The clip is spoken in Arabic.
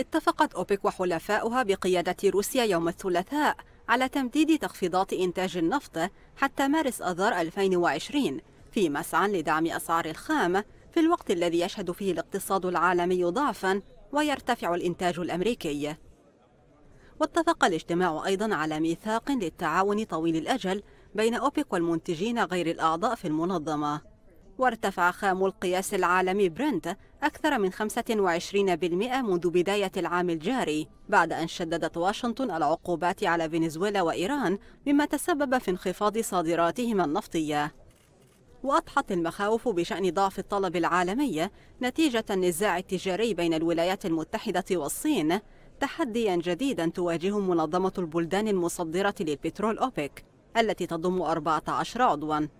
اتفقت أوبك وحلفاؤها بقيادة روسيا يوم الثلاثاء على تمديد تخفيضات إنتاج النفط حتى مارس أذار 2020 في مسعى لدعم أسعار الخام في الوقت الذي يشهد فيه الاقتصاد العالمي ضعفا ويرتفع الإنتاج الأمريكي واتفق الاجتماع أيضا على ميثاق للتعاون طويل الأجل بين أوبك والمنتجين غير الأعضاء في المنظمة وارتفع خام القياس العالمي برنت أكثر من 25% منذ بداية العام الجاري بعد أن شددت واشنطن العقوبات على فنزويلا وإيران مما تسبب في انخفاض صادراتهما النفطية وأضحت المخاوف بشأن ضعف الطلب العالمي نتيجة النزاع التجاري بين الولايات المتحدة والصين تحديا جديدا تواجه منظمة البلدان المصدرة للبترول أوبك التي تضم 14 عضواً